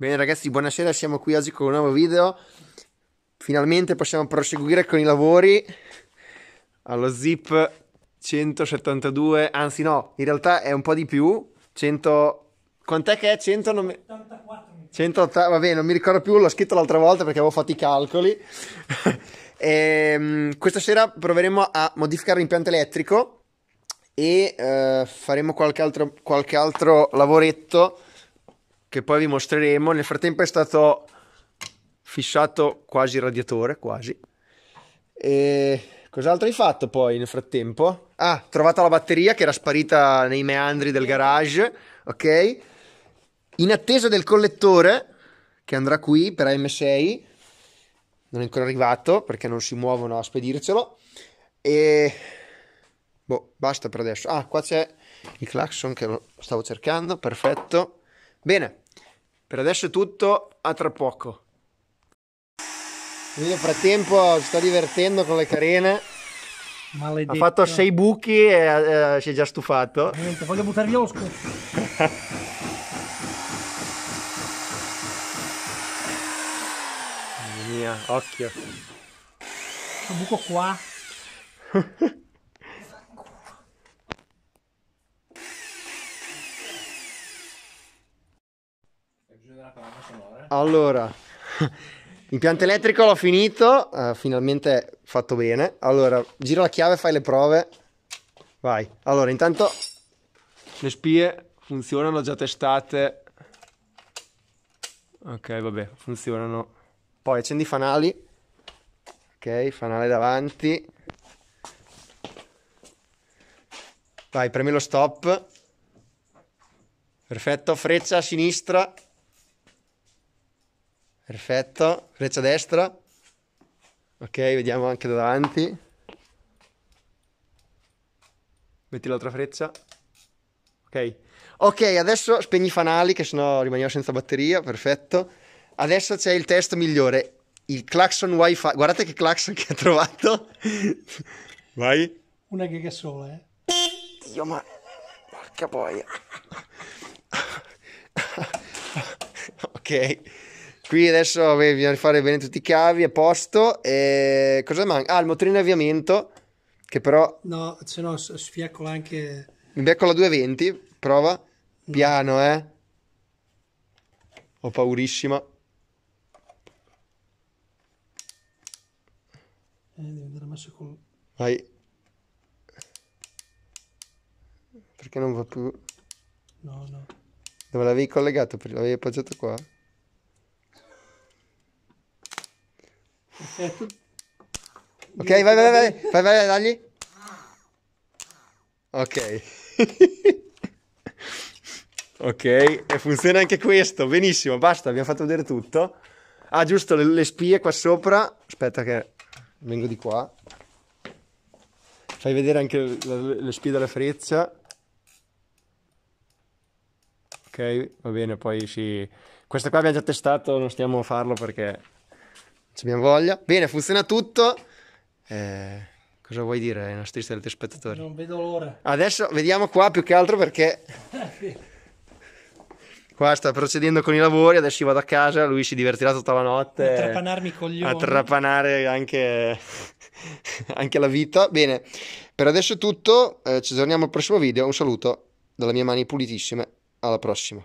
Bene ragazzi, buonasera, siamo qui oggi con un nuovo video. Finalmente possiamo proseguire con i lavori allo zip 172, anzi no, in realtà è un po' di più, 100... Quant'è che è? 100... Non mi... vabbè, non mi ricordo più, l'ho scritto l'altra volta perché avevo fatto i calcoli. e, ehm, questa sera proveremo a modificare l'impianto elettrico e eh, faremo qualche altro, qualche altro lavoretto che poi vi mostreremo. Nel frattempo è stato fissato quasi il radiatore, quasi. E cos'altro hai fatto poi nel frattempo? Ah, trovata la batteria che era sparita nei meandri del garage, ok? In attesa del collettore che andrà qui per AM6, non è ancora arrivato perché non si muovono a spedircelo. E boh, basta per adesso. Ah, qua c'è il clacson che lo stavo cercando, perfetto. Bene, per adesso è tutto, a tra poco. nel frattempo si sta divertendo con le carene. Maledetto. Ha fatto sei buchi e eh, si è già stufato. Niente, voglio buttare via lo Mamma mia, occhio. C'è un buco qua. Allora, impianto elettrico l'ho finito, uh, finalmente fatto bene. Allora, giro la chiave, fai le prove. Vai. Allora, intanto le spie funzionano, già testate. Ok, vabbè, funzionano. Poi accendi i fanali. Ok, fanale davanti. Vai, premi lo stop. Perfetto, freccia a sinistra. Perfetto, freccia destra. Ok, vediamo anche da davanti. Metti l'altra freccia. Ok. Ok, adesso spegni i fanali che sennò rimaniamo senza batteria, perfetto. Adesso c'è il test migliore, il claxon wifi. Guardate che claxon che ha trovato. Vai. Una giga sola, eh. Dio, ma... Porca boia. ok. Qui adesso bisogna rifare bene tutti i cavi, a posto. E cosa manca? Ah, il motorino di avviamento, che però... No, se no sfiaccola anche... Mi becco la 220, prova. Piano, no. eh. Ho paurissima. Eh, devi andare messo con... Vai. Perché non va più... No, no. Dove l'avevi collegato? L'avevi appoggiato qua? Ok, vai, vai, vai, vai, vai, dagli. Ok. ok, e funziona anche questo, benissimo, basta, abbiamo fatto vedere tutto. Ah, giusto, le, le spie qua sopra. Aspetta che vengo di qua. Fai vedere anche le, le spie della freccia. Ok, va bene, poi sì. Questa qua abbiamo già testato, non stiamo a farlo perché ci abbiamo voglia. Bene, funziona tutto. Eh, cosa vuoi dire ai nostri telespettatori? Non vedo l'ora. Adesso vediamo qua più che altro perché... qua sta procedendo con i lavori, adesso io vado a casa, lui si divertirà tutta la notte. A trapanarmi i coglioni. A trapanare anche, anche la vita. Bene, per adesso è tutto, eh, ci aggiorniamo al prossimo video, un saluto dalle mie mani pulitissime, alla prossima.